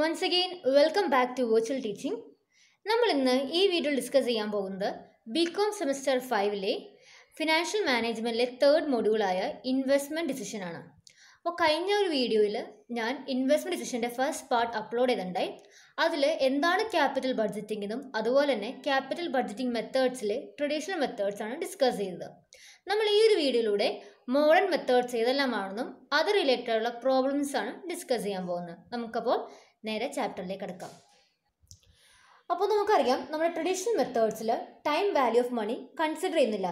Once again welcome back to virtual teaching നമ്മൾ ഇന്ന് ഈ വീഡിയോയിൽ ഡിസ്കസ് ചെയ്യാൻ പോകുന്നത് ബികോം സെമിസ്റ്റർ ഫൈവിലെ ഫിനാൻഷ്യൽ മാനേജ്മെൻറ്റിലെ തേർഡ് മൊഡ്യൂളായ ഇൻവെസ്റ്റ്മെൻറ്റ് ആണ് അപ്പോൾ കഴിഞ്ഞ ഒരു വീഡിയോയിൽ ഞാൻ ഇൻവെസ്റ്റ്മെൻറ്റ് ഡിസിഷൻ്റെ ഫസ്റ്റ് പാർട്ട് അപ്ലോഡ് ചെയ്തിട്ടുണ്ടായി അതിൽ എന്താണ് ക്യാപിറ്റൽ ബഡ്ജറ്റിംഗ് എന്നും അതുപോലെ തന്നെ ക്യാപിറ്റൽ ബഡ്ജറ്റിംഗ് മെത്തേഡ്സിലെ ട്രഡീഷണൽ മെത്തേഡ്സ് ആണ് ഡിസ്കസ് ചെയ്തത് നമ്മൾ ഈ ഒരു വീഡിയോയിലൂടെ മോഡേൺ മെത്തേഡ്സ് ഏതെല്ലാമാണെന്നും അത് റിലേറ്റഡ് ഉള്ള പ്രോബ്ലംസ് ആണ് ഡിസ്കസ് ചെയ്യാൻ പോകുന്നത് നമുക്കപ്പോൾ നേരെ ചാപ്റ്ററിലേക്ക് അടുക്കാം അപ്പോൾ നമുക്കറിയാം നമ്മുടെ ട്രഡീഷണൽ മെത്തേഡ്സിൽ time value of money consider ചെയ്യുന്നില്ല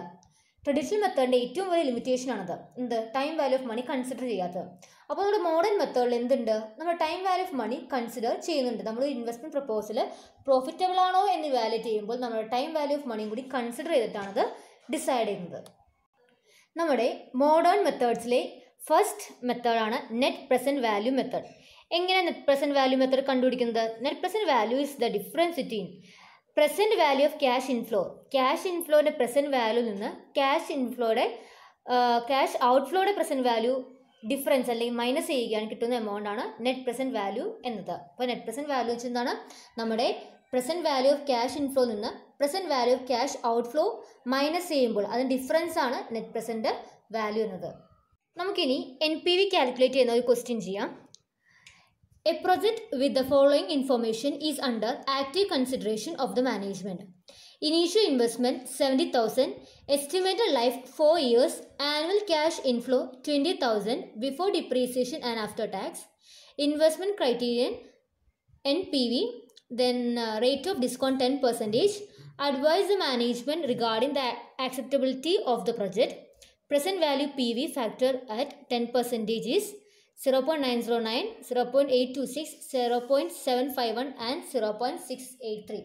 ട്രഡീഷണൽ മെത്തേഡിൻ്റെ ഏറ്റവും വലിയ ലിമിറ്റേഷൻ ആണത് എന്ത് time value of money consider ചെയ്യാത്തത് അപ്പോൾ നമ്മുടെ മോഡേൺ മെത്തേഡിൽ എന്തുണ്ട് നമ്മൾ time value of money consider ചെയ്യുന്നുണ്ട് നമ്മൾ ഇൻവെസ്റ്റ്മെൻറ്റ് പ്രപ്പോസൽ പ്രോഫിറ്റബിൾ ആണോ എന്ന് വാലിഡേറ്റ് ചെയ്യുമ്പോൾ നമ്മൾ ടൈം വാല്യൂ ഓഫ് മണിയും കൂടി കൺസിഡർ ചെയ്തിട്ടാണത് ഡിസൈഡ് ചെയ്യുന്നത് നമ്മുടെ മോഡേൺ മെത്തേഡ്സിലെ ഫസ്റ്റ് മെത്തേഡാണ് നെറ്റ് പ്രസൻറ്റ് വാല്യൂ മെത്തേഡ് എങ്ങനെ നെറ്റ് പ്രസൻറ്റ് വാല്യൂ മെത്തേഡ് കണ്ടുപിടിക്കുന്നത് net present value is the difference between present value of cash inflow cash ഇൻഫ്ലോയുടെ പ്രസൻറ്റ് വാല്യൂ നിന്ന് ക്യാഷ് ഇൻഫ്ലോയുടെ ക്യാഷ് ഔട്ട്ഫ്ലോയുടെ പ്രസൻറ്റ് വാല്യൂ ഡിഫറൻസ് അല്ലെങ്കിൽ മൈനസ് ചെയ്യുകയാണ് കിട്ടുന്ന എമൗണ്ട് ആണ് നെറ്റ് പ്രസൻറ്റ് വാല്യൂ എന്നത് അപ്പോൾ നെറ്റ് പ്രസൻറ്റ് വാല്യൂ വെച്ച് എന്താണ് നമ്മുടെ present value of cash inflow നിന്ന് present value of cash outflow minus ചെയ്യുമ്പോൾ അതിന് ഡിഫറൻസ് ആണ് നെറ്റ് പ്രസൻറ്റ് വാല്യൂ എന്നത് നമുക്കിനി എൻ പി വി കാൽക്കുലേറ്റ് ചെയ്യുന്ന ഒരു ക്വസ്റ്റ്യൻ ചെയ്യാം A project with the following information is under active consideration of the management. Initial investment 70,000, estimated life 4 years, annual cash inflow 20,000 before depreciation and after tax, investment criterion NPV, then uh, rate of discount 10 percentage, advise the management regarding the acceptability of the project, present value PV factor at 10 percentage is zero point nine zero nine zero point eight two six zero point seven five one and zero point six eight three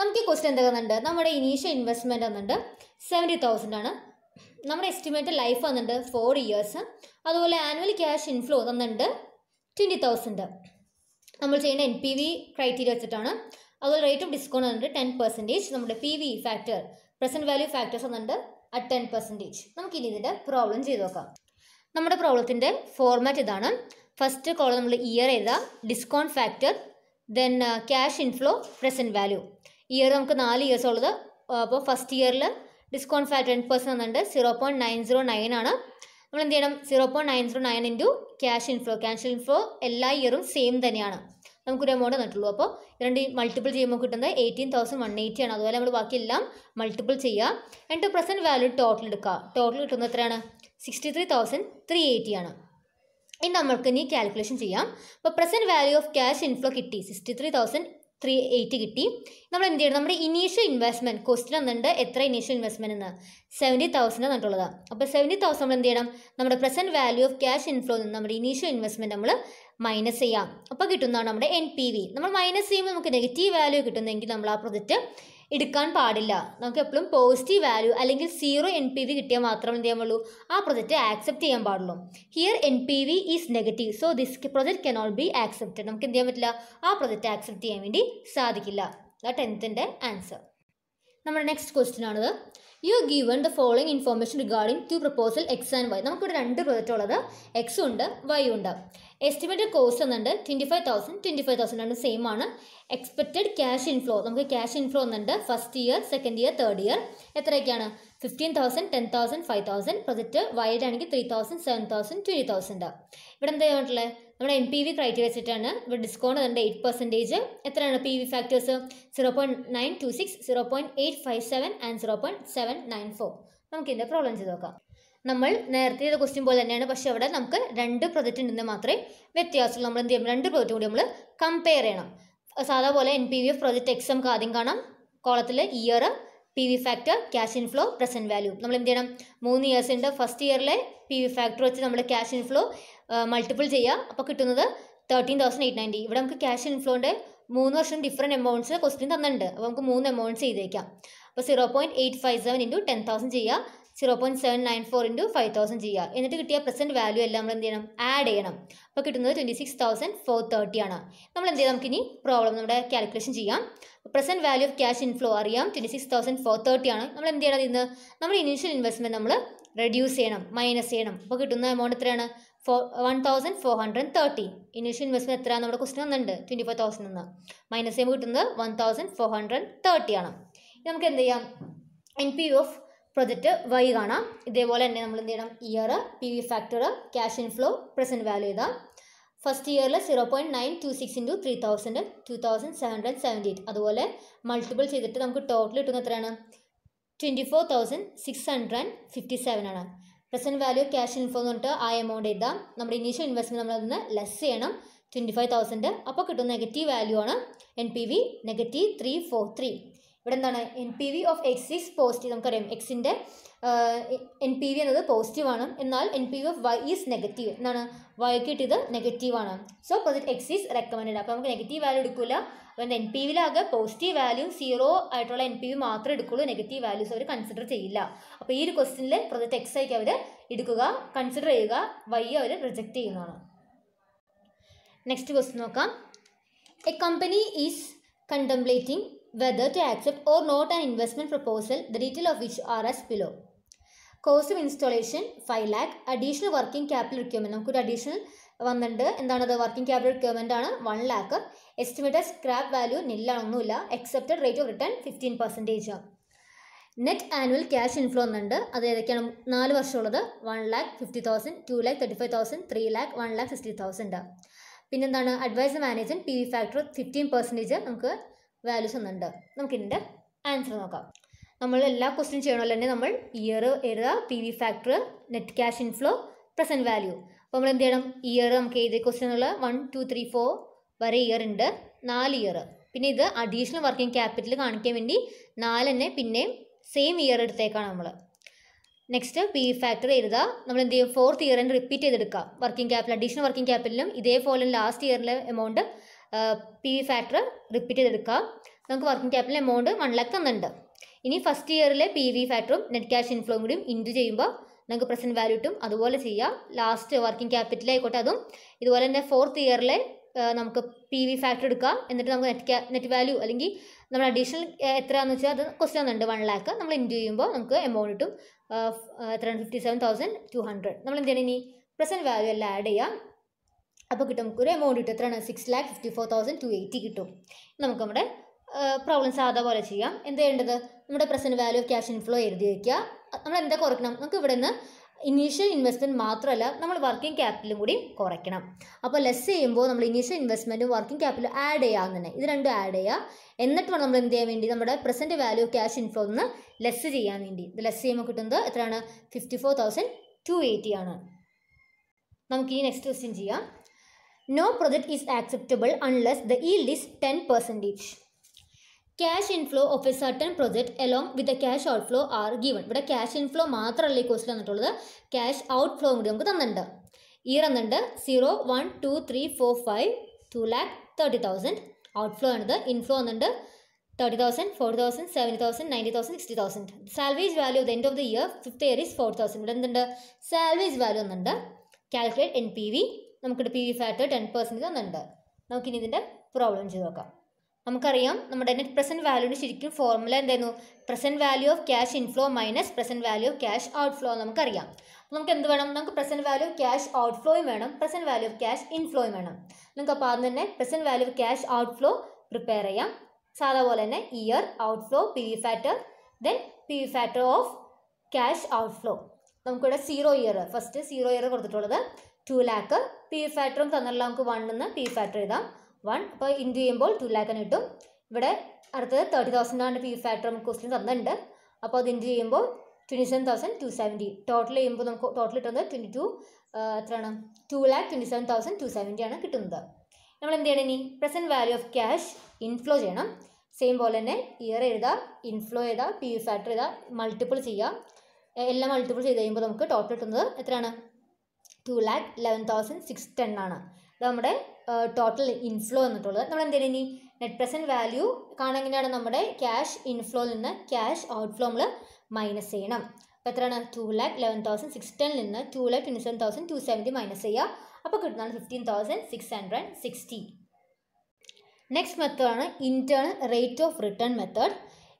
നമുക്ക് ഈ question എന്തൊക്കെയുണ്ട് നമ്മുടെ initial investment വന്നിട്ട് seventy thousand ആണ് നമ്മുടെ estimate life വന്നിട്ട് four years അതുപോലെ annual cash inflow വന്നിട്ട് ട്വൻറ്റി തൗസൻഡ് നമ്മൾ ചെയ്യുന്ന എൻ പി വി ക്രൈറ്റീരിയ വെച്ചിട്ടാണ് അതുപോലെ റേറ്റ് ഓഫ് ഡിസ്കൗണ്ട് വന്നിട്ട് ടെൻ പെർസെൻറ്റേജ് നമ്മുടെ P V factor present value factors വന്നിട്ട് അറ്റ് ടെൻ പെർസെൻറ്റേജ് നമുക്ക് ഇനി ഇതിൻ്റെ പ്രോബ്ലം ചെയ്ത് നോക്കാം നമ്മുടെ പ്രോബ്ലത്തിൻ്റെ ഫോർമാറ്റ് ഇതാണ് ഫസ്റ്റ് കോളം നമ്മൾ ഇയർ എഴുതാം discount factor then cash inflow present value year നമുക്ക് നാല് ഇയേഴ്സ് ഉള്ളത് അപ്പോൾ ഫസ്റ്റ് ഇയറിൽ ഡിസ്കൗണ്ട് ഫാക്ടർ ടെൻ പെർസെൻറ്റ് വന്നിട്ടുണ്ട് zero point nine zero nine ആണ് നമ്മൾ എന്ത് ചെയ്യണം zero point nine zero nine into cash inflow cash inflow എല്ലാ ഇയറും സെയിം തന്നെയാണ് നമുക്കൊരു എമൗണ്ട് തന്നിട്ടുള്ളൂ അപ്പോൾ രണ്ട് മൾട്ടിപ്പിൾ ചെയ്യുമ്പോൾ കിട്ടുന്നത് എയ്റ്റീൻ തൗസൻഡ് വൺ എയ്റ്റി ആണ് അതുപോലെ നമ്മൾ ബാക്കിയെല്ലാം മൾട്ടിപ്പിൾ ചെയ്യുക എൻ്റെ പ്രസൻറ്റ് വാല്യൂ ടോട്ടൽ എടുക്കുക ടോട്ടൽ കിട്ടുന്നത് എത്രയാണ് sixty three thousand three eighty ആണ് ഇനി നമ്മൾക്ക് ഇനി കാൽക്കുലേഷൻ ചെയ്യാം അപ്പോൾ present value of cash inflow കിട്ടി sixty three thousand three eight കിട്ടി നമ്മൾ എന്ത് ചെയ്യണം നമ്മുടെ ഇനീഷ്യൽ ഇൻവെസ്റ്റ്മെൻറ്റ് ക്വസ്റ്റ്യൻ എന്നുണ്ട് എത്ര ഇനീഷ്യൽ ഇൻവെസ്റ്റ്മെൻറ്റ് എന്ന് സെവൻറ്റി തൗസൻഡ് എന്നിട്ടുള്ളത് അപ്പോൾ സെവൻറ്റി തൗസൻഡ് നമ്മൾ എന്ത് ചെയ്യണം നമ്മുടെ present value of cash inflow നിന്ന് നമ്മുടെ ഇനീഷ്യൽ ഇൻവെസ്റ്റ്മെൻറ്റ് നമ്മൾ മൈനസ് ചെയ്യാം അപ്പോൾ കിട്ടുന്നതാണ് നമ്മുടെ എൻ പി വി നമ്മൾ മൈനസ് ചെയ്യുമ്പോൾ നമുക്ക് നെഗറ്റീവ് വാല്യൂ കിട്ടുന്നെങ്കിൽ നമ്മൾ ആ പ്രൊജക്റ്റ് എടുക്കാൻ പാടില്ല നമുക്ക് എപ്പോഴും പോസിറ്റീവ് വാല്യൂ അല്ലെങ്കിൽ സീറോ എൻ പി വി കിട്ടിയാൽ മാത്രമേ എന്ത് ചെയ്യാൻ പാടുള്ളൂ ആ പ്രൊജക്റ്റ് ആക്സെപ്റ്റ് ചെയ്യാൻ പാടുള്ളൂ here N P V is negative so this project cannot be accepted നമുക്ക് എന്ത് ചെയ്യാൻ പറ്റില്ല ആ പ്രൊജക്റ്റ് ആക്സെപ്റ്റ് ചെയ്യാൻ വേണ്ടി സാധിക്കില്ല ടെൻത്തിൻ്റെ ആൻസർ നമ്മുടെ നെക്സ്റ്റ് ക്വസ്റ്റ്യൻ ആണത് you given the following information regarding two proposal X and Y നമുക്കിവിടെ രണ്ട് പ്രൊജക്റ്റ് ഉള്ളത് എക്സ് ഉണ്ട് വൈ ഉണ്ട് എസ്റ്റിമേറ്റഡ് കോസ്റ്റ് എന്നുണ്ട് twenty five thousand twenty five thousand ആണ് സെയിം ആണ് എക്സ്പെക്റ്റഡ് ക്യാഷ് ഇൻഫ്ലോ നമുക്ക് ക്യാഷ് ഇൻഫ്ലോ എന്നുണ്ട് first year second year third year എത്രയൊക്കെയാണ് fifteen thousand ten thousand five thousand project വൈഡ് ആണെങ്കിൽ three thousand seven thousand twenty thousand ഇവിടെ എന്താ പറഞ്ഞിട്ടുള്ളത് നമ്മുടെ എം പി വി ക്രൈറ്റീരിയ വെച്ചിട്ടാണ് ഇവിടെ ഡിസ്കൗണ്ട് അതുണ്ട് എയ്റ്റ് പെർസെൻറ്റേജ് എത്രയാണ് P V factors zero point nine two six zero point eight five seven and zero point seven nine four നമുക്ക് ഇതിൻ്റെ പ്രോബ്ലം ചെയ്ത് നോക്കാം നമ്മൾ നേരത്തെ ചെയ്ത ക്വസ്റ്റ്യൻ പോലെ തന്നെയാണ് പക്ഷേ അവിടെ നമുക്ക് രണ്ട് പ്രൊജക്റ്റ് ഉണ്ടെന്ന് മാത്രമേ വ്യത്യാസമുള്ളൂ നമ്മൾ എന്ത് ചെയ്യണം രണ്ട് പ്രൊജക്റ്റ് കൂടി നമ്മൾ കമ്പയർ ചെയ്യണം സാധാ പോലെ N P V of project X നമുക്ക് ആദ്യം കാണാം കോളത്തിൽ year P V factor cash inflow present value നമ്മൾ എന്ത് ചെയ്യണം മൂന്ന് ഇയേഴ്സ് ഉണ്ട് ഫസ്റ്റ് ഇയറിലെ പി വി ഫാക്ടർ വെച്ച് നമ്മൾ ക്യാഷ് ഇൻഫ്ലോ മൾട്ടിപ്പിൾ ചെയ്യുക അപ്പോൾ കിട്ടുന്നത് തേർട്ടീൻ തൗസൻഡ് എയ്റ്റ് നയൻറ്റി ഇവിടെ നമുക്ക് ക്യാഷ് ഇൻഫ്ലോൻ്റെ മൂന്ന് വർഷം ഡിഫറെൻറ്റ് എമൗണ്ട്സ് ക്വസ്റ്റ്യൻ തന്നിട്ടുണ്ട് അപ്പോൾ നമുക്ക് മൂന്ന് എമൗണ്ട്സ് ചെയ്തേക്കാം അപ്പോൾ zero point eight five seven into ten thousand ചെയ്യുക zero point seven nine four into five thousand ചെയ്യുക എന്നിട്ട് കിട്ടിയ പ്രസൻറ്റ് വാല്യൂ എല്ലാം നമ്മൾ എന്ത് ചെയ്യണം ആഡ് ചെയ്യണം അപ്പോൾ കിട്ടുന്നത് twenty six thousand four thirty ആണ് നമ്മൾ എന്ത് ചെയ്യാം നമുക്കിനി പ്രോബ്ലം നമ്മുടെ കാൽക്കുലേഷൻ ചെയ്യാം present value of cash inflow അറിയാം twenty six thousand four thirty ആണ് നമ്മൾ എന്ത് ചെയ്യണം ഇന്ന് നമ്മുടെ ഇനീഷ്യൽ ഇൻവെസ്റ്റ്മെൻറ്റ് നമ്മൾ റെഡ്യൂസ് ചെയ്യണം മൈനസ് ചെയ്യണം അപ്പോൾ കിട്ടുന്ന എമൗണ്ട് എത്രയാണ് four one thousand four hundred thirty initial investment എത്രയാണ് നമ്മുടെ ക്വസ്റ്റൻ തന്നിട്ടുണ്ട് ട്വൻറ്റി ഫോർ തൗസൻഡ് നിന്ന് മൈനസ് ചെയ്യുമ്പോൾ കിട്ടുന്നത് one thousand four hundred thirty ആണ് നമുക്ക് എന്ത് ചെയ്യാം N P of project Y കാണാം ഇതേപോലെ തന്നെ നമ്മൾ എന്ത് ചെയ്യണം year P V factor cash inflow present value എഴുതാം ഫസ്റ്റ് ഇയറിൽ zero point nine two six into three thousand two thousand seven hundred seventy eight അതുപോലെ മൾട്ടിപ്പിൾ ചെയ്തിട്ട് നമുക്ക് ടോട്ടൽ കിട്ടുന്ന എത്രയാണ് twenty four thousand six hundred and fifty seven ആണ് present value cash inflow എന്ന് പറഞ്ഞിട്ട് ആ എമൗണ്ട് എഴുതാം നമ്മുടെ ഇനീഷ്യൽ ഇൻവെസ്റ്റ്മെൻറ്റ് നമ്മളതിൽ നിന്ന് ലെസ് ചെയ്യണം ട്വൻറ്റി ഫൈവ് തൗസൻഡ് അപ്പോൾ കിട്ടുന്ന നെഗറ്റീവ് വാല്യൂ ആണ് N P V negative three four three ഇവിടെ എന്താണ് N P V of X is positive നമുക്കറിയാം എക്സിൻ്റെ എൻ പി വി എന്നത് പോസിറ്റീവ് ആണ് എന്നാൽ N P V of Y is negative എന്നാണ് വൈക്ക് കിട്ടിയത് നെഗറ്റീവ് ആണ് സോ അപ്പോൾ എക്സ് ഈസ് റെക്കമെൻഡ് അപ്പോൾ നമുക്ക് നെഗറ്റീവ് വാല്യൂ എടുക്കില്ല അപ്പോൾ എൻ പി വിയിലാകെ പോസിറ്റീവ് വാല്യൂ സീറോ ആയിട്ടുള്ള എൻ പി വി മാത്രമേ എടുക്കുള്ളൂ നെഗറ്റീവ് വാല്യൂസ് അവർ കൺസിഡർ ചെയ്യില്ല അപ്പോൾ ഈ ഒരു ക്വസ്റ്റിനിൽ പ്രൊജക്ട് എക്സ് ആയിരിക്കും അവർ എടുക്കുക കൺസിഡർ ചെയ്യുക വൈ അവർ റിജക്റ്റ് ചെയ്യുന്നതാണ് നെക്സ്റ്റ് ക്വസ്റ്റ് നോക്കാം a company is contemplating whether to accept or not an investment proposal the detail of which are as below cost of installation five lakh additional working capital requirement നമുക്കൊരു additional വന്നിട്ടുണ്ട് എന്താണത് working capital requirement ആണ് one lakh estimated scrap value നില്ലാണൊന്നുമില്ല expected rate of return fifteen percentage ആണ് net annual cash inflow എന്നുണ്ട് അത് ഏതൊക്കെയാണ് നാല് വർഷമുള്ളത് one lakh fifty thousand two lakh thirty five thousand three lakh one lakh sixty thousand പിന്നെന്താണ് advise management P V factor fifteen percentage നമുക്ക് values തന്നിട്ടുണ്ട് നമുക്ക് ഇതിൻ്റെ ആൻസർ നോക്കാം നമ്മൾ എല്ലാ ക്വസ്റ്റ്യൻ ചെയ്യണമല്ലോ തന്നെ നമ്മൾ ഇയർ എഴുതുക P V factor net cash inflow present value അപ്പോൾ നമ്മൾ എന്ത് ചെയ്യണം ഇയർ നമുക്ക് ഏത് ക്വസ്റ്റ്യനുള്ള ഉള്ള വൺ ടു ത്രീ ഫോർ വരെ ഇയർ ഉണ്ട് നാല് ഇയർ പിന്നെ ഇത് അഡീഷണൽ വർക്കിംഗ് ക്യാപിറ്റൽ കാണിക്കാൻ വേണ്ടി തന്നെ പിന്നെയും സെയിം ഇയർ എടുത്തേക്കാണ് നമ്മൾ നെക്സ്റ്റ് പി ഫാക്ടർ എഴുതുക നമ്മൾ എന്ത് ചെയ്യും ഫോർത്ത് ഇയർ തന്നെ റിപ്പീറ്റ് ചെയ്തെടുക്കുക വർക്കിംഗ് ക്യാപിറ്റൽ അഡീഷണൽ വർക്കിംഗ് ക്യാപിറ്റലും ഇതേപോലെ ലാസ്റ്റ് ഇയറിലെ amount P V factor repeat ചെയ്തെടുക്കാം നമുക്ക് working capital amount one lakh തന്നിട്ടുണ്ട് ഇനി ഫസ്റ്റ് ഇയറിലെ പി വി ഫാക്ടറും നെറ്റ് ക്യാഷ് ഇൻഫ്ലോയും കൂടിയും ഇൻറ്റു ചെയ്യുമ്പോൾ നമുക്ക് പ്രസൻറ്റ് വാല്യൂ കിട്ടും അതുപോലെ ചെയ്യാം ലാസ്റ്റ് വർക്കിംഗ് ക്യാപിറ്റൽ ആയിക്കോട്ടെ അതും ഇതുപോലെ തന്നെ ഫോർത്ത് ഇയറിലെ നമുക്ക് പി വി ഫാക്ടർ എടുക്കാം എന്നിട്ട് നമുക്ക് നെറ്റ് നെറ്റ് വാല്യൂ അല്ലെങ്കിൽ നമ്മൾ അഡീഷണൽ എത്രയാണെന്ന് വെച്ചാൽ അത് ക്വസ്റ്റ്യൻ ഉണ്ട് വൺ ലാക്ക് നമ്മൾ ഇൻറ്റു ചെയ്യുമ്പോൾ നമുക്ക് എമൗണ്ട് കിട്ടും എത്ര fifty seven thousand two hundred നമ്മൾ എന്ത് ചെയ്യണം ഇനി പ്രസൻറ്റ് വാല്യൂ എല്ലാം ആഡ് ചെയ്യാം അപ്പോൾ കിട്ടും നമുക്കൊരു എമൗണ്ട് കിട്ടും എത്രയാണ് six lakh fifty four thousand two eighty കിട്ടും നമുക്ക് നമ്മുടെ പ്രോബ്ലം സാധാ പോലെ ചെയ്യാം എന്ത് ചെയ്യേണ്ടത് നമ്മുടെ present value of cash inflow എഴുതി വയ്ക്കുക നമ്മൾ എന്താ കുറയ്ക്കണം നമുക്ക് ഇവിടെ നിന്ന് ഇനീഷ്യൽ ഇൻവെസ്റ്റ്മെൻറ്റ് മാത്രമല്ല നമ്മൾ വർക്കിംഗ് ക്യാപിറ്റലും കൂടി കുറയ്ക്കണം അപ്പോൾ ലെസ് ചെയ്യുമ്പോൾ നമ്മൾ ഇനീഷ്യൽ ഇൻവെസ്റ്റ്മെൻറ്റും വർക്കിംഗ് ക്യാപിറ്റലും ആഡ് ചെയ്യാം തന്നെ ഇത് രണ്ടും ആഡ് ചെയ്യുക എന്നിട്ട് വേണം നമ്മൾ എന്ത് ചെയ്യാൻ വേണ്ടി നമ്മുടെ present value of cash inflow ഒന്ന് ലെസ് ചെയ്യാൻ വേണ്ടി ഇത് ലെസ് ചെയ്യുമ്പോൾ കിട്ടുന്നത് എത്രയാണ് fifty four thousand two eighty ആണ് നമുക്ക് ഈ നെക്സ്റ്റ് ക്വസ്റ്റ്യൻ ചെയ്യാം No project is acceptable unless the yield is 10 percentage. Cash inflow of a certain project along with a cash outflow are given ഇവിടെ ക്യാഷ് ഇൻഫ്ലോ മാത്രമല്ല ഈ ക്വസ്റ്റിൽ തന്നിട്ടുള്ളത് cash outflow കൂടി നമുക്ക് തന്നിട്ടുണ്ട് ഇയർ എന്നുണ്ട് zero one two three four five two lakh thirty thousand outflow ആണിത് inflow എന്നുണ്ട് thirty thousand forty thousand seventy thousand ninety thousand sixty thousand salvage value the end of the year fifth year is four thousand ഇവിടെ എന്തുണ്ട് salvage value എന്നുണ്ട് calculate N P V നമുക്കിവിടെ P V factor ten percent തന്നിട്ടുണ്ട് നമുക്കിനി ഇതിൻ്റെ problem ചെയ്ത് നോക്കാം നമുക്കറിയാം നമ്മുടെ നെറ്റ് പ്രസൻറ്റ് വാല്യൂടെ ശരിക്കും ഫോർമുല എന്തായിരുന്നു present value of cash inflow minus present value of cash outflow നമുക്കറിയാം അപ്പോൾ നമുക്ക് എന്ത് വേണം നമുക്ക് പ്രസൻറ്റ് വാല്യൂ ഓഫ് ക്യാഷ് ഫ്ലോയും വേണം പ്രസൻറ്റ് വാല്യൂ ഓഫ് ക്യാഷ് ഇൻഫ്ലോയും വേണം നമുക്ക് അപ്പോൾ അത് തന്നെ present value of cash outflow prepare ചെയ്യാം സാധാ പോലെ തന്നെ year outflow P V factor then P V factor of cash outflow നമുക്കിവിടെ zero year first zero year കൊടുത്തിട്ടുള്ളത് ടു ലാക്ക് പി ഫാക്ടറും തന്നിട്ടുള്ള നമുക്ക് വണ്ണിന്ന് പി ഫാക്ടർ എഴുതാം വൺ അപ്പോൾ ഇൻറ്റു ചെയ്യുമ്പോൾ ടു ലാക്കിന് കിട്ടും ഇവിടെ അടുത്തത് തേർട്ടി ആണ് പി ഫാക്ടർ നമുക്ക് ക്വസ്റ്റ്യൻ തന്നിട്ടുണ്ട് അപ്പോൾ അത് ഇൻറ്റു ചെയ്യുമ്പോൾ twenty seven thousand two seventy total ചെയ്യുമ്പോൾ നമുക്ക് ടോട്ടൽ കിട്ടുന്നത് ട്വൻറ്റി ടു എത്രയാണ് two lakh twenty seven thousand two seventy ആണ് കിട്ടുന്നത് നമ്മൾ എന്ത് ചെയ്യണം ഇനി present value of cash inflow ചെയ്യണം സെയിം പോലെ തന്നെ ഇയർ എഴുതുക ഇൻഫ്ലോ ചെയ്താൽ പി ഫാക്ടർ ചെയ്താൽ മൾട്ടിപ്പിൾ ചെയ്യുക എല്ലാം മൾട്ടിപ്പിൾ ചെയ്ത് കഴിയുമ്പോൾ നമുക്ക് ടോട്ടൽ കിട്ടുന്നത് എത്രയാണ് two lakh eleven thousand six ten ആണ് അത് നമ്മുടെ ടോട്ടൽ ഇൻഫ്ലോ എന്നിട്ടുള്ളത് നമ്മൾ എന്തെങ്കിലും ഇനി നെറ്റ് പ്രസൻറ്റ് വാല്യൂ കാണാൻ നമ്മുടെ ക്യാഷ് ഇൻഫ്ലോയിൽ നിന്ന് ക്യാഷ് ഔട്ട്ഫ്ലോ നമ്മൾ മൈനസ് ചെയ്യണം അപ്പോൾ എത്രയാണ് two lakh eleven thousand six ടെനിൽ നിന്ന് two lakh twenty seven thousand two seventy minus ചെയ്യുക അപ്പോൾ കിട്ടുന്നതാണ് fifteen thousand six hundred sixty next മെത്തേഡാണ് internal rate of return method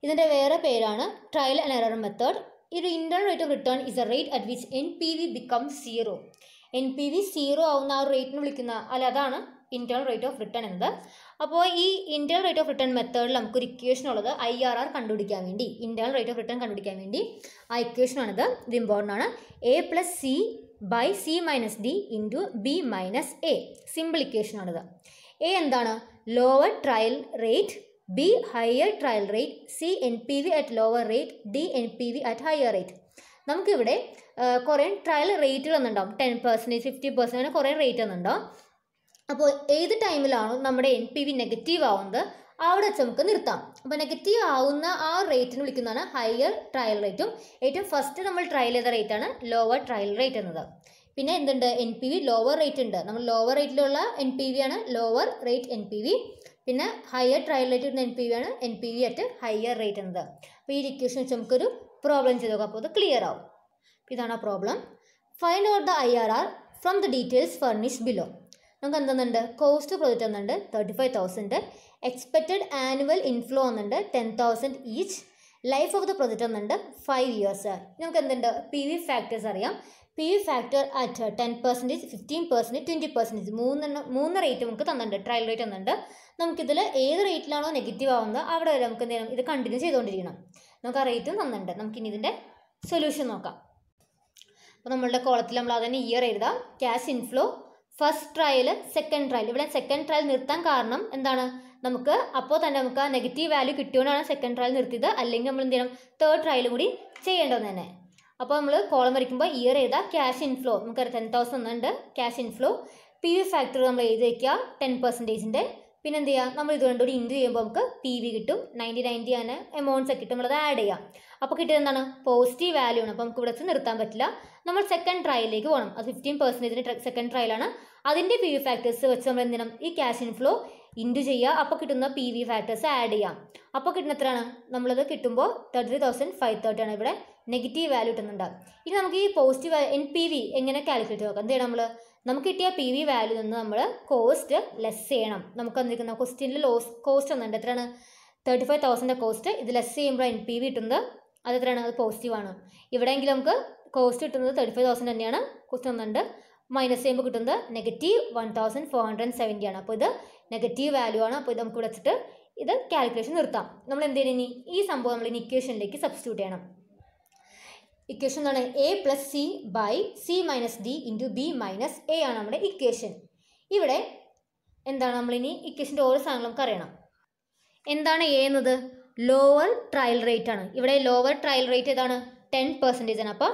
ഇതിൻ്റെ വേറെ പേരാണ് ട്രയൽ ആൻഡ് എറർ മെത്തേഡ് ഈ ഒരു internal rate of return is a rate at which N P V become zero N P V zero ആവുന്ന ആ ഒരു റേറ്റിന് വിളിക്കുന്ന അല്ല അതാണ് ഇൻറ്റേണൽ റേറ്റ് ഓഫ് റിട്ടേൺ എന്നത് അപ്പോൾ ഈ ഇൻറ്റേണൽ റേറ്റ് ഓഫ് റിട്ടേൺ മെത്തേഡിൽ നമുക്കൊരു ഇക്വേഷൻ ഉള്ളത് ഐ ആർ ആർ കണ്ടുപിടിക്കാൻ വേണ്ടി ഇൻറ്റേണൽ റേറ്റ് ഓഫ് റിട്ടേൺ കണ്ടുപിടിക്കാൻ വേണ്ടി ആ ഇക്വേഷനാണിത് ഇത് ഇമ്പോർട്ടൻ്റ് ആണ് A plus C by C minus D into B minus A simple ഇക്വേഷനാണിത് എ എന്താണ് lower trial rate B higher trial rate C N P V at lower rate D N P V at higher rate നമുക്കിവിടെ കുറേ trial rate തന്നിട്ടുണ്ടാവും ten percentage fifty percent അങ്ങനെ കുറേ rate തന്നിട്ടുണ്ടാവും അപ്പോൾ ഏത് ടൈമിലാണോ നമ്മുടെ എൻ പി വി നെഗറ്റീവ് ആവുന്നത് അവിടെ വെച്ച് നമുക്ക് നിർത്താം അപ്പോൾ നെഗറ്റീവ് ആവുന്ന ആ റേറ്റിന് വിളിക്കുന്നതാണ് ഹയർ ട്രയൽ റേറ്റും ഏറ്റവും ഫസ്റ്റ് നമ്മൾ ട്രയൽ ചെയ്ത റേറ്റാണ് ലോവർ ട്രയൽ റേറ്റ് എന്നത് പിന്നെ എന്തുണ്ട് N P V lower rate ഉണ്ട് നമ്മൾ ലോവർ റേറ്റിലുള്ള എൻ പി വി ആണ് lower rate N P V പിന്നെ higher trial rate N P V ആണ് N P V at higher rate എന്നത് അപ്പോൾ ഈ ഇക്വേഷൻ വെച്ച് നമുക്കൊരു പ്രോബ്ലം ചെയ്ത് അപ്പോൾ അത് ക്ലിയർ ആവും ഇതാണ് ആ problem find out the I R R from the details furnish below നമുക്ക് എന്തെന്നുണ്ട് കോസ്റ്റ് പ്രോജക്റ്റ് എന്നുണ്ട് thirty five thousand expected annual inflow എന്നുണ്ട് ten thousand each life of the project എന്നുണ്ട് ഫൈവ് ഇയേഴ്സ് നമുക്ക് എന്തുണ്ട് പി വി ഫാക്ടേഴ്സ് അറിയാം P V factor at ten percentage fifteen percentage twenty percentage മൂന്നെണ്ണം മൂന്ന് റേറ്റ് നമുക്ക് തന്നിട്ടുണ്ട് ട്രയൽ റേറ്റ് തന്നിട്ടുണ്ട് നമുക്കിതിൽ ഏത് റേറ്റിലാണോ നെഗറ്റീവ് ആവുന്നത് അവിടെ വരെ നമുക്ക് എന്തെങ്കിലും ഇത് കണ്ടിന്യൂ ചെയ്തുകൊണ്ടിരിക്കണം നമുക്ക് റേറ്റ് തന്നിട്ടുണ്ട് ഇനി ഇതിൻ്റെ സൊല്യൂഷൻ നോക്കാം അപ്പോൾ നമ്മളുടെ കോളത്തിൽ നമ്മൾ അതിന് ഇയർ എഴുതാം cash inflow first trial second trial ഇവിടെ സെക്കൻഡ് ട്രയൽ നിർത്താൻ കാരണം എന്താണ് നമുക്ക് അപ്പോൾ തന്നെ നമുക്ക് ആ നെഗറ്റീവ് വാല്യൂ കിട്ടിയോണ്ടാണ് സെക്കൻഡ് ട്രയൽ നിർത്തിയത് അല്ലെങ്കിൽ നമ്മൾ എന്ത് ചെയ്യണം തേർഡ് ട്രയൽ കൂടി ചെയ്യേണ്ടത് തന്നെ അപ്പോൾ നമ്മൾ കോളം വരയ്ക്കുമ്പോൾ ഇയർ എഴുതാം ക്യാഷ് ഇൻഫ്ലോ നമുക്ക് ടെൻ തൗസൻഡ് ഉണ്ട് cash inflow P V factor നമ്മൾ എഴുതി വയ്ക്കുക ടെൻ പെർസെൻറ്റേജിൻ്റെ പിന്നെ എന്ത് ചെയ്യുക നമ്മൾ ഇത് രണ്ടുകൂടി ഇൻറ്റു ചെയ്യുമ്പോൾ നമുക്ക് പി വി കിട്ടും നയൻറ്റി നയൻറ്റി ആണ് എമൗണ്ട്സ് ഒക്കെ കിട്ടും നമ്മളത് ആഡ് ചെയ്യാം അപ്പോൾ കിട്ടിയത് എന്താണ് പോസിറ്റീവ് വാല്യൂ ആണ് അപ്പോൾ നമുക്ക് ഇവിടെ വെച്ച് നിർത്താൻ പറ്റില്ല നമ്മൾ സെക്കൻഡ് ട്രയലിലേക്ക് പോകണം അത് ഫിഫ്റ്റീൻ പെർസെൻറ്റേജിൻ്റെ സെക്കൻഡ് ട്രയലാണ് അതിൻ്റെ പി വി ഫാക്ടേഴ്സ് വെച്ച് നമ്മൾ എന്തിനും ഈ ക്യാഷ് ഇൻഫ്ലോ ഇൻറ്റു ചെയ്യുക അപ്പോൾ കിട്ടുന്ന പി വി ഫാക്ടേഴ്സ് ആഡ് ചെയ്യാം അപ്പോൾ കിട്ടുന്ന എത്രയാണ് നമ്മളത് കിട്ടുമ്പോൾ thirty three thousand five thirty ആണ് ഇവിടെ നെഗറ്റീവ് വാല്യൂ കിട്ടുന്നുണ്ട് ഇനി നമുക്ക് ഈ പോസിറ്റീവ് എൻ പി വി എങ്ങനെ കാൽക്കുലേറ്റ് നോക്കാം എന്ത് ചെയ്യണം നമ്മൾ നമുക്ക് കിട്ടിയ പി വി വാല്യൂ നിന്ന് നമ്മൾ കോസ്റ്റ് ലെസ് ചെയ്യണം നമുക്ക് വന്നിരിക്കുന്ന ക്വസ്റ്റ്യനിൽ ലോസ് കോസ്റ്റ് ഒന്നുണ്ട് എത്രയാണ് തേർട്ടി ഫൈവ് തൗസൻഡിൻ്റെ കോസ്റ്റ് ഇത് ലെസ് ചെയ്യുമ്പോൾ എൻ പി വി കിട്ടുന്നത് അത് എത്രയാണ് അത് പോസിറ്റീവാണ് ഇവിടെയെങ്കിലും നമുക്ക് കോസ്റ്റ് കിട്ടുന്നത് തേർട്ടി ഫൈവ് തൗസൻഡ് തന്നെയാണ് കോസ്റ്റ് ഒന്നുണ്ട് മൈനസ് ചെയ്യുമ്പോൾ കിട്ടുന്നത് negative one thousand four hundred seventy ആണ് അപ്പോൾ ഇത് നെഗറ്റീവ് വാല്യൂ ആണ് അപ്പോൾ ഇത് നമുക്ക് ഇവിടെ വെച്ചിട്ട് ഇത് കാൽക്കുലേഷൻ നിർത്താം നമ്മൾ എന്ത് ചെയ്യണം ഇനി ഈ സംഭവം നമ്മൾ ഇനി ഇക്വേഷനിലേക്ക് സബ്സ്റ്റിറ്റ്യൂട്ട് ചെയ്യണം ഇക്വേഷൻ എന്താണ് A plus C by C minus D into B minus A ആണ് നമ്മുടെ ഇക്വേഷൻ ഇവിടെ എന്താണ് നമ്മളിനി ഇക്വേഷൻ്റെ ഓരോ സാധനങ്ങളും നമുക്ക് അറിയണം എന്താണ് എ എന്നത് ലോവർ ട്രയൽ റേറ്റ് ആണ് ഇവിടെ ലോവർ ട്രയൽ റേറ്റ് ഏതാണ് ടെൻ പെർസെൻറ്റേജ് ആണ് അപ്പോൾ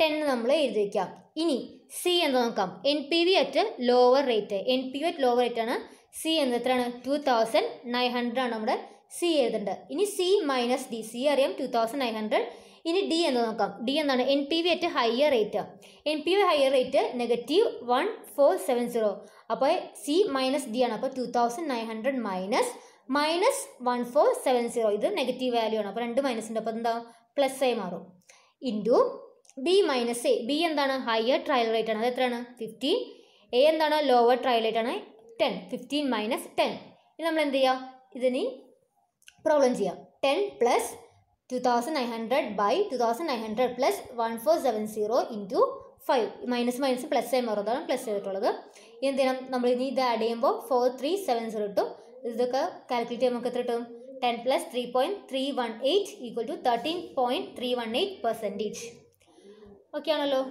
ടെൻ നമ്മൾ എഴുതി വയ്ക്കാം ഇനി സി എന്ന് നോക്കാം N P V at lower rate N P V at lower rate ആണ് സി എന്നത് എത്രയാണ് ടു തൗസൻഡ് നയൻ ഹൺഡ്രഡ് ആണ് നമ്മുടെ സി എഴുതേണ്ടത് ഇനി സി മൈനസ് ഡി സി അറിയാം ടു തൗസൻഡ് നയൻ ഹൺഡ്രഡ് ഇനി ഡി എന്ന് നോക്കാം ഡി എന്നാണ് N P V at higher rate N P V higher rate negative one four seven zero അപ്പോൾ സി മൈനസ് ഡി ആണ് അപ്പോൾ two thousand nine hundred minus minus one four seven zero ഇത് negative value ആണ് അപ്പോൾ രണ്ട് minus ഉണ്ട് അപ്പോൾ എന്താ പ്ലസ് ആയി മാറും into B minus A B എന്താണ് ഹയർ ട്രയൽ റേറ്റ് ആണ് അത് എത്രയാണ് ഫിഫ്റ്റീൻ എ എന്താണ് ലോവർ ട്രയൽ റേറ്റ് ആണ് ടെൻ ഫിഫ്റ്റീൻ മൈനസ് ടെൻ ഇത് നമ്മൾ എന്ത് ചെയ്യുക ഇതിനി പ്രോബ്ലം ചെയ്യാം ten plus 2900 by hundred plus one four seven zero into five minus minus plus ആയി മാറുന്നതാണ് പ്ലസ് ചെയ്തിട്ടുള്ളത് എന്തിനാ നമ്മൾ ഇനി ഇത് ആഡ് ചെയ്യുമ്പോൾ ഫോർ ത്രീ സെവൻ സീറോ കിട്ടും ഇതൊക്കെ കാൽക്കുലേറ്റ് ചെയ്യുമ്പോൾ നമുക്ക് എത്ര കിട്ടും ten plus three point three one eight equal to thirteen point three one eight percentage okay ആണല്ലോ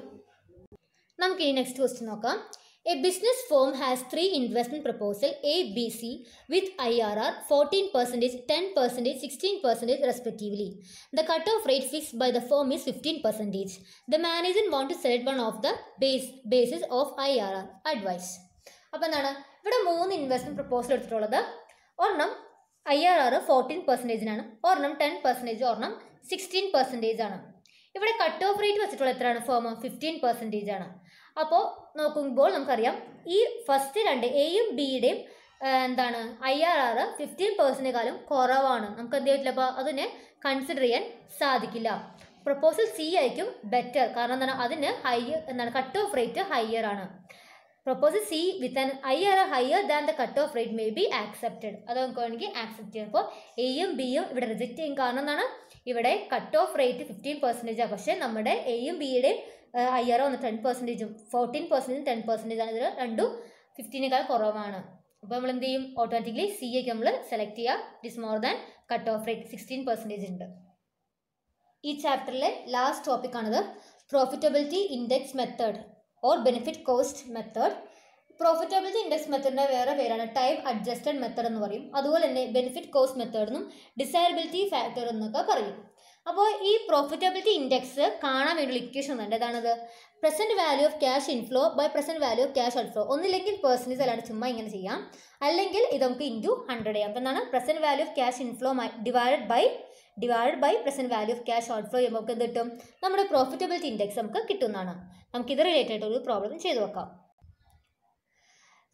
നമുക്ക് ഈ നെക്സ്റ്റ് ക്വസ്റ്റ്യൻ നോക്കാം A business firm has three investment proposals A, B, C with IRR 14%, 10%, 16% respectively. The cutoff rate fixed by the firm is 15%. The manager want to select one of the base basis of IRR. Advice. അപ്പോൾ എന്താണ് ഇവിടെ മൂന്ന് investment proposal എടുത്തിട്ടുള്ളത് ഒരെണ്ണം I R R fourteen പെർസെൻറ്റേജിനാണ് ഒരെണ്ണം ten percentage ഒരെണ്ണം sixteen percentage ആണ് ഇവിടെ കട്ട് ഓഫ് റേറ്റ് വെച്ചിട്ടുള്ള എത്രയാണ് ഫോം ഫിഫ്റ്റീൻ പെർസെൻറ്റേജ് ആണ് അപ്പോൾ നോക്കുമ്പോൾ നമുക്കറിയാം ഈ ഫസ്റ്റ് രണ്ട് എയും ബിയുടെയും എന്താണ് ഐ ആർ ആർ ഫിഫ്റ്റീൻ പേഴ്സൻറ്റേക്കാളും കുറവാണ് നമുക്ക് എന്ത് ചെയ്യില്ല അപ്പോൾ അതിനെ കൺസിഡർ ചെയ്യാൻ സാധിക്കില്ല പ്രപ്പോസൽ സി ആയിരിക്കും ബെറ്റർ കാരണം എന്താണ് അതിന് ഹയർ എന്താണ് കട്ട് ഓഫ് റേറ്റ് ഹയർ ആണ് proposal C with an I R higher than the cut off rate may be accepted അത് നമുക്ക് വേണമെങ്കിൽ ആക്സെപ്റ്റ് ചെയ്യാം അപ്പോൾ എയും ബിയും ഇവിടെ റിജക്റ്റ് ചെയ്യും കാരണം എന്താണ് ഇവിടെ കട്ട് ഓഫ് റേറ്റ് ഫിഫ്റ്റീൻ പെർസെൻറ്റേജാണ് പക്ഷേ നമ്മുടെ എയും ബിയുടെയും ഐ ആർ ഒന്ന് ടെൻ പെർസെൻറ്റേജും ഫോർട്ടീൻ പെർസെൻറ്റേജും ടെൻ പെർസെൻറ്റേജ് ആണ് ഇതിൽ രണ്ടും ഫിഫ്റ്റീനേക്കാൾ കുറവാണ് അപ്പോൾ നമ്മൾ എന്ത് ചെയ്യും ഓട്ടോമാറ്റിക്കലി സി എക്ക് നമ്മൾ സെലക്ട് ചെയ്യുക it is more than cut off rate sixteen percentage ഉണ്ട് ഈ ചാപ്റ്ററിലെ ലാസ്റ്റ് ടോപ്പിക്കാണിത് profitability index method or benefit cost method profitability index മെത്തേഡിൻ്റെ വേറെ പേരാണ് ടൈം അഡ്ജസ്റ്റഡ് മെത്തേഡ് എന്ന് പറയും അതുപോലെ തന്നെ ബെനിഫിറ്റ് കോസ്റ്റ് മെത്തേഡ് എന്നും ഡിസയറബിലിറ്റി ഫാക്ടർ എന്നൊക്കെ പറയും അപ്പോൾ ഈ പ്രോഫിറ്റബിലിറ്റി ഇൻഡെക്സ് കാണാൻ വേണ്ടിയുള്ള ഇക്വേഷൻ ഉണ്ട് എന്താണത് present value of cash inflow by present value of cash outflow ഒന്നില്ലെങ്കിൽ പേഴ്സൻറ്റേജ് അല്ലാണ്ട് ചുമ്മാ ഇങ്ങനെ ചെയ്യാം അല്ലെങ്കിൽ ഇത് നമുക്ക് ഇൻറ്റു ഹൺഡ്രഡ് ചെയ്യാം എന്താണ് present value of cash inflow divided by divide by present value of cash outflow ചെയ്യുമ്പോൾ നമുക്ക് എന്ത് കിട്ടും നമ്മുടെ പ്രോഫിറ്റബിലിറ്റി ഇൻഡെക്സ് നമുക്ക് കിട്ടുന്നതാണ് നമുക്കിത് റിലേറ്റഡ് ഒരു പ്രോബ്ലം ചെയ്തു നോക്കാം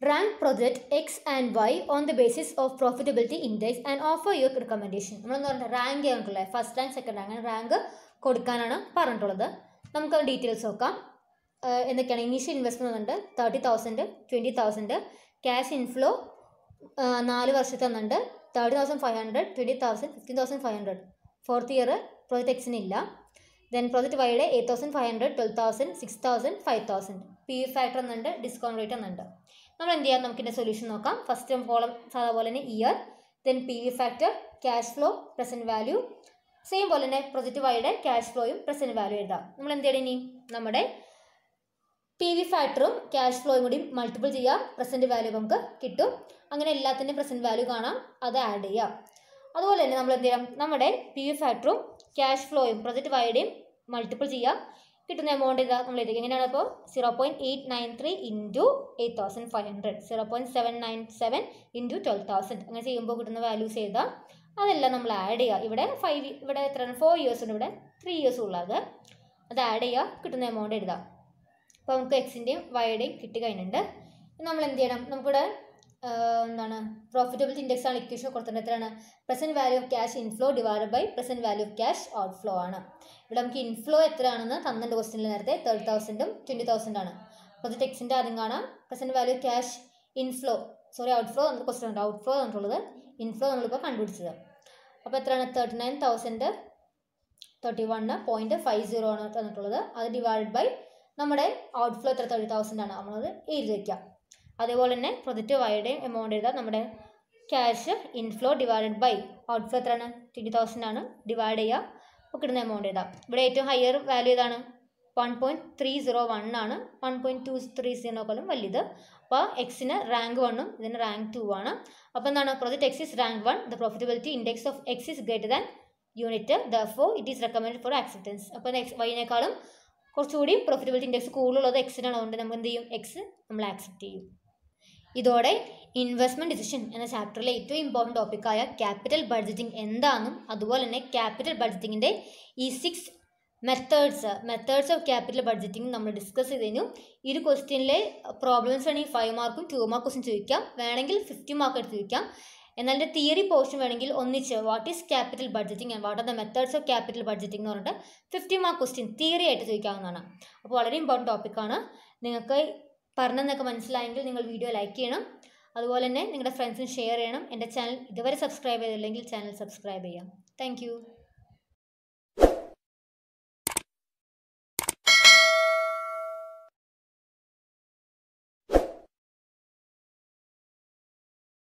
rank project X and Y on the basis of profitability index and offer your recommendation നമ്മളെന്ന് പറഞ്ഞാൽ റാങ്ക് ചെയ്തിട്ടുള്ളത് ഫസ്റ്റ് റാങ്ക് സെക്കൻഡ് റാങ്ക് അങ്ങനെ റാങ്ക് കൊടുക്കാനാണ് പറഞ്ഞിട്ടുള്ളത് നമുക്ക് ഡീറ്റെയിൽസ് നോക്കാം എന്തൊക്കെയാണ് ഇനീഷ്യൽ ഇൻവെസ്റ്റ്മെന്റ് ഉണ്ട് thirty thousand twenty thousand cash inflow നാല് വർഷത്തെ ഒന്നുണ്ട് thirty thousand five hundred twenty thousand fifteen thousand five hundred fourth year project എക്സിന് ഇല്ല ദെൻ പ്രൊജക്ട് വൈയുടെ eight thousand five hundred twelve thousand six thousand five thousand P factor എന്നുണ്ട് discount rate എന്നുണ്ട് നമ്മൾ എന്ത് ചെയ്യാം ഇതിൻ്റെ സൊല്യൂഷൻ നോക്കാം ഫസ്റ്റ് കോളം സാധാ പോലെ തന്നെ year then P V factor cash flow present value same പോലെ തന്നെ പ്രൊജക്റ്റ് വൈയുടെ ക്യാഷ് ഫ്ലോയും പ്രസൻറ്റ് വാല്യൂ എഴുതാം നമ്മൾ എന്ത് ചെയ്യണം ഇനി നമ്മുടെ പി വി ഫാക്ടറും ക്യാഷ് ഫ്ലോയും കൂടി മൾട്ടിപ്പിൾ ചെയ്യാം പ്രസൻറ്റ് വാല്യൂ നമുക്ക് കിട്ടും അങ്ങനെ എല്ലാത്തിൻ്റെയും പ്രസൻറ്റ് വാല്യൂ കാണാം അത് ആഡ് ചെയ്യാം അതുപോലെ തന്നെ നമ്മൾ എന്ത് ചെയ്യാം നമ്മുടെ പി വി ഫാക്ടറും ക്യാഷ് ഫ്ലോയും പ്രൊജക്റ്റ് വൈയുടെയും മൾട്ടിപ്പിൾ ചെയ്യാം കിട്ടുന്ന എമൗണ്ട് ഇതാ നമ്മൾ ഇത് എങ്ങനെയാണ് അപ്പോൾ zero point eight nine three into eight thousand five hundred zero point seven nine seven into twelve thousand അങ്ങനെ ചെയ്യുമ്പോൾ കിട്ടുന്ന വാല്യൂസ് ചെയ്താൽ അതെല്ലാം നമ്മൾ ആഡ് ചെയ്യുക ഇവിടെ ഫൈവ് ഇവിടെ എത്രയാണ് ഫോർ ഇയേഴ്സ് ഉണ്ട് ഇവിടെ ത്രീ ഇയേഴ്സ് ഉള്ളത് അത് ആഡ് ചെയ്യുക കിട്ടുന്ന എമൗണ്ട് എഴുതാം അപ്പോൾ നമുക്ക് എക്സിൻ്റെയും വൈയുടെയും കിട്ടി കഴിഞ്ഞിട്ടുണ്ട് നമ്മൾ എന്ത് ചെയ്യണം നമുക്കിവിടെ എന്താണ് പ്രോഫിറ്റബിലിറ്റി ഇൻഡെക്സ് ആണ് ഇക്വേഷൻ കൊടുത്തിട്ടുണ്ട് എത്രയാണ് present value of cash inflow divide by present value of cash outflow ആണ് ഇവിടെ നമുക്ക് ഇൻഫ്ലോ എത്രയാണെന്ന് തന്നിട്ടുണ്ട് ക്വസ്റ്റിനിൽ നേരത്തെ തേർട്ടി തൗസൻഡും ട്വൻറ്റി തൗസൻഡ് ആണ് അപ്പോൾ അത് ടെക്സിൻ്റെ ആദ്യം കാണാം present value cash inflow sorry outflow നമുക്ക് ക്വസ്റ്റൻ ഉണ്ട് ഔട്ട്ഫ്ലോ എന്നുള്ളത് ഇൻഫ്ലോ നമ്മളിപ്പോൾ കണ്ടുപിടിച്ചത് അപ്പോൾ എത്രയാണ് thirty nine thousand thirty one point five zero ആണ് തന്നിട്ടുള്ളത് അത് ഡിവൈഡ് ബൈ നമ്മുടെ ഔട്ട്ഫ്ലോ എത്ര തേർട്ടി തൗസൻഡ് ആണ് നമ്മളത് എഴുതി വയ്ക്കാം അതേപോലെ തന്നെ പ്രൊജക്റ്റ് വൈഡയും എമൗണ്ട് എഴുതാം നമ്മുടെ cash inflow divide by outflow എത്രയാണ് ട്വൻറ്റി തൗസൻഡ് ആണ് ഡിവൈഡ് ചെയ്യുക അപ്പോൾ ഇടുന്ന എമൗണ്ട് ഇതാ ഇവിടെ ഏറ്റവും ഹയർ വാല്യൂ ഏതാണ് one point three zero one ആണ് വൺ പോയിൻറ്റ് ടു ത്രീ സീറോക്കാളും വലിയത് അപ്പോൾ എക്സിന് റാങ്ക് വണ്ണും ഇതിന് റാങ്ക് ടു ആണ് അപ്പോൾ എന്താണ് project X is rank one the profitability index of X is greater than unit the for it is recommend for acceptance അപ്പോൾ എക്സ് വൈനേക്കാളും കുറച്ചുകൂടി പ്രോഫിറ്റബിലിറ്റി ഇൻഡെക്സ് കൂടുതലുള്ളത് എക്സിനാണ് അതുകൊണ്ട് നമ്മൾ എന്ത് ചെയ്യും എക്സ് നമ്മൾ ആക്സെപ്റ്റ് ചെയ്യും ഇതോടെ ഇൻവെസ്റ്റ്മെൻറ്റ് ഡിസിഷൻ എന്ന ചാപ്റ്ററിലെ ഏറ്റവും ഇമ്പോർട്ടൻ്റ് ടോപ്പിക്കായ ക്യാപിറ്റൽ ബഡ്ജറ്റിംഗ് എന്താണെന്നും അതുപോലെ തന്നെ ക്യാപിറ്റൽ ബഡ്ജറ്റിങ്ങിൻ്റെ ഈ six methods methods of capital budgeting നമ്മൾ ഡിസ്കസ് ചെയ്തതിനും ഇരു ക്വസ്റ്റ്യനിലെ പ്രോബ്ലംസ് വേണമെങ്കിൽ ഫൈവ് മാർക്കും ടു മാർക്ക് ക്വസ്റ്റ്യൻ ചോദിക്കാം വേണമെങ്കിൽ ഫിഫ്റ്റി മാർക്ക് എടുത്ത് ചോദിക്കാം എന്നാൽ എൻ്റെ തിയറി പോർഷൻ വേണമെങ്കിൽ ഒന്നിച്ച് what is capital budgeting and what are the methods of capital budgeting എന്ന് പറഞ്ഞിട്ട് ഫിഫ്റ്റി മാർക്ക് ക്വസ്റ്റ്യൻ തിയറി ആയിട്ട് ചോദിക്കാവുന്നതാണ് അപ്പോൾ വളരെ ഇമ്പോർട്ടൻറ്റ് ടോപ്പിക്കാണ് നിങ്ങൾക്ക് പറഞ്ഞതെന്നൊക്കെ മനസ്സിലായെങ്കിൽ നിങ്ങൾ വീഡിയോ ലൈക്ക് ചെയ്യണം അതുപോലെ തന്നെ നിങ്ങളുടെ ഫ്രണ്ട്സിന് ഷെയർ ചെയ്യണം എൻ്റെ ചാനൽ ഇതുവരെ സബ്സ്ക്രൈബ് ചെയ്തില്ലെങ്കിൽ ചാനൽ സബ്സ്ക്രൈബ് ചെയ്യാം താങ്ക്